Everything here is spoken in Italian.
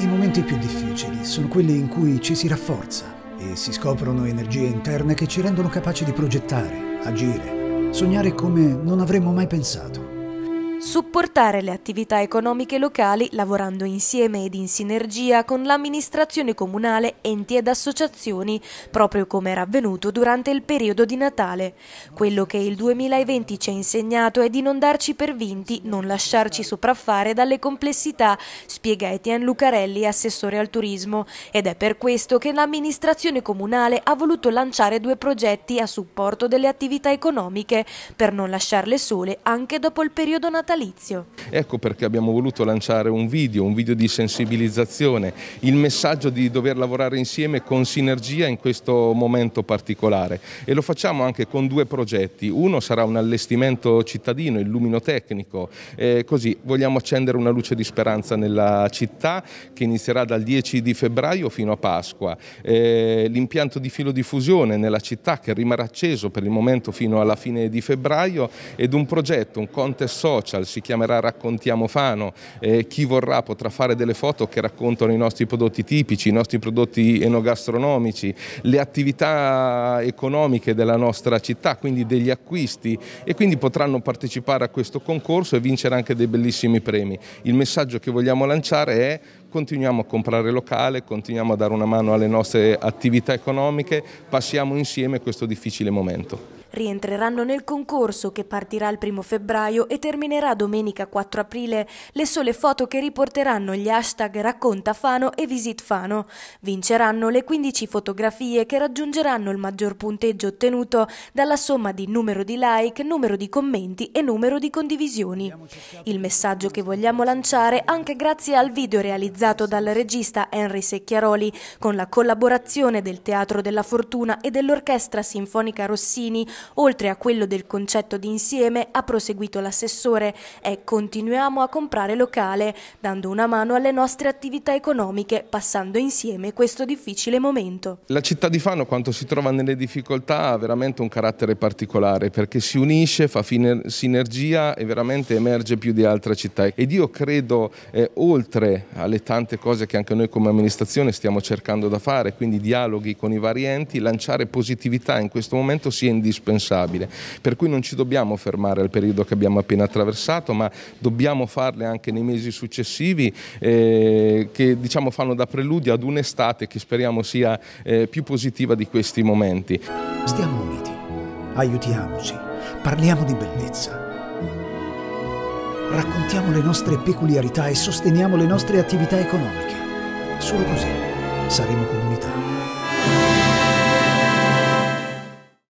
I momenti più difficili sono quelli in cui ci si rafforza e si scoprono energie interne che ci rendono capaci di progettare, agire, sognare come non avremmo mai pensato. Supportare le attività economiche locali lavorando insieme ed in sinergia con l'amministrazione comunale, enti ed associazioni, proprio come era avvenuto durante il periodo di Natale. Quello che il 2020 ci ha insegnato è di non darci per vinti, non lasciarci sopraffare dalle complessità, spiega Etienne Lucarelli, assessore al turismo, ed è per questo che l'amministrazione comunale ha voluto lanciare due progetti a supporto delle attività economiche per non lasciarle sole anche dopo il periodo natale natalizio. Ecco perché abbiamo voluto lanciare un video, un video di sensibilizzazione, il messaggio di dover lavorare insieme con sinergia in questo momento particolare e lo facciamo anche con due progetti. Uno sarà un allestimento cittadino, illuminotecnico, eh, così vogliamo accendere una luce di speranza nella città che inizierà dal 10 di febbraio fino a Pasqua. Eh, L'impianto di filodiffusione nella città che rimarrà acceso per il momento fino alla fine di febbraio ed un progetto, un contest social social, si chiamerà Raccontiamo Fano, eh, chi vorrà potrà fare delle foto che raccontano i nostri prodotti tipici, i nostri prodotti enogastronomici, le attività economiche della nostra città, quindi degli acquisti e quindi potranno partecipare a questo concorso e vincere anche dei bellissimi premi. Il messaggio che vogliamo lanciare è continuiamo a comprare locale, continuiamo a dare una mano alle nostre attività economiche, passiamo insieme questo difficile momento rientreranno nel concorso che partirà il 1 febbraio e terminerà domenica 4 aprile le sole foto che riporteranno gli hashtag Racconta Fano e Visit Fano. Vinceranno le 15 fotografie che raggiungeranno il maggior punteggio ottenuto dalla somma di numero di like, numero di commenti e numero di condivisioni. Il messaggio che vogliamo lanciare anche grazie al video realizzato dal regista Henry Secchiaroli con la collaborazione del Teatro della Fortuna e dell'Orchestra Sinfonica Rossini Oltre a quello del concetto di insieme, ha proseguito l'assessore, è continuiamo a comprare locale, dando una mano alle nostre attività economiche, passando insieme questo difficile momento. La città di Fano, quando si trova nelle difficoltà, ha veramente un carattere particolare, perché si unisce, fa sinergia e veramente emerge più di altre città. Ed io credo, eh, oltre alle tante cose che anche noi come amministrazione stiamo cercando da fare, quindi dialoghi con i vari enti, lanciare positività in questo momento sia indispensabile indispensabile. Per cui non ci dobbiamo fermare al periodo che abbiamo appena attraversato, ma dobbiamo farle anche nei mesi successivi eh, che diciamo, fanno da preludio ad un'estate che speriamo sia eh, più positiva di questi momenti. Stiamo uniti, aiutiamoci, parliamo di bellezza. Raccontiamo le nostre peculiarità e sosteniamo le nostre attività economiche. Solo così saremo comunità.